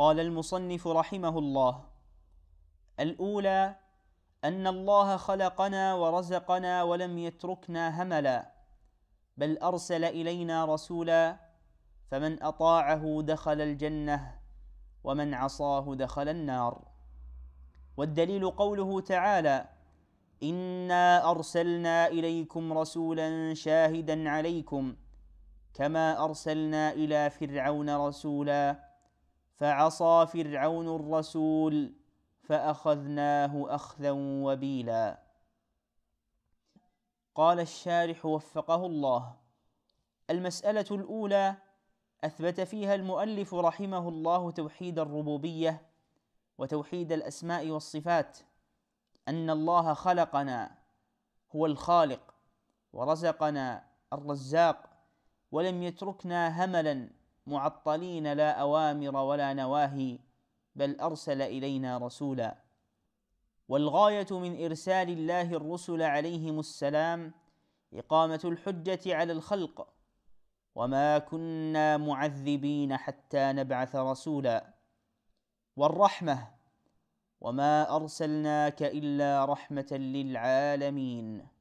قال المصنف رحمه الله الاولى ان الله خلقنا ورزقنا ولم يتركنا هملا بل ارسل الينا رسولا فمن اطاعه دخل الجنه ومن عصاه دخل النار والدليل قوله تعالى انا ارسلنا اليكم رسولا شاهدا عليكم كما ارسلنا الى فرعون رسولا فعصى فرعون الرسول فاخذناه اخذا وبيلا قال الشارح وفقه الله المساله الاولى اثبت فيها المؤلف رحمه الله توحيد الربوبيه وتوحيد الاسماء والصفات ان الله خلقنا هو الخالق ورزقنا الرزاق ولم يتركنا هملا معطلين لا اوامر ولا نواهي بل ارسل الينا رسولا والغايه من ارسال الله الرسل عليهم السلام اقامه الحجه على الخلق وما كنا معذبين حتى نبعث رسولا والرحمه وما ارسلناك الا رحمه للعالمين